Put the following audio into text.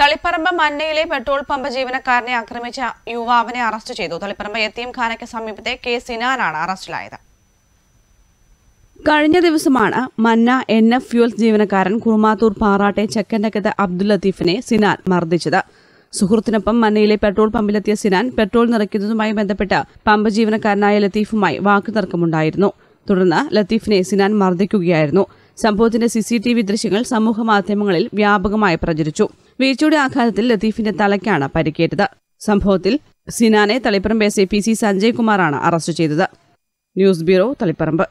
Taliparamba മന്നയിലെ petrol pump ജീവനക്കാരനെ ആക്രമിച്ച യുവാവിനെ അറസ്റ്റ് ചെയ്തു തളിപ്പറമ്പ് ഖാനയ്ക്ക് സമീപത്തെ കെ സിനാനാണ് അറസ്റ്റിലായത് കഴിഞ്ഞ ദിവസമാണ് മന്ന എൻ എഫ് ഫ്യൂൽസ് ജീവനക്കാരൻ കുറുമാത്തൂർ പാറാട്ടെ ചെക്കൻഡക്കത്ത് അബ്ദുൽ ലത്തീഫിനെ സിനാൻ മർദ്ദിച്ചത് സുഹൃത്തിനൊപ്പം മന്നയിലെ പെട്രോൾ പമ്പിലെത്തിയ സിനാൻ പെട്രോൾ നിറയ്ക്കുന്നതുമായി ബന്ധപ്പെട്ട് പമ്പ് ജീവനക്കാരനായ ലത്തീഫുമായി വാക്കുതർക്കമുണ്ടായിരുന്നു തുടർന്ന് ലത്തീഫിനെ സിനാൻ മർദ്ദിക്കുകയായിരുന്നു സംഭവത്തിന്റെ സിസിടിവി ദൃശ്യങ്ങൾ സമൂഹമാധ്യമങ്ങളിൽ വ്യാപകമായി പ്രചരിച്ചു വീഴ്ചയുടെ ആഘാതത്തിൽ ലത്തീഫിന്റെ തലയ്ക്കാണ് പരിക്കേറ്റത് സംഭവത്തിൽ സിനാനെ Taliparamba S I P C Sanjay കുമാറാണ് അറസ്റ്റ് ചെയ്തത് ന്യൂസ് ബ്യൂറോ തളിപ്പറമ്പ്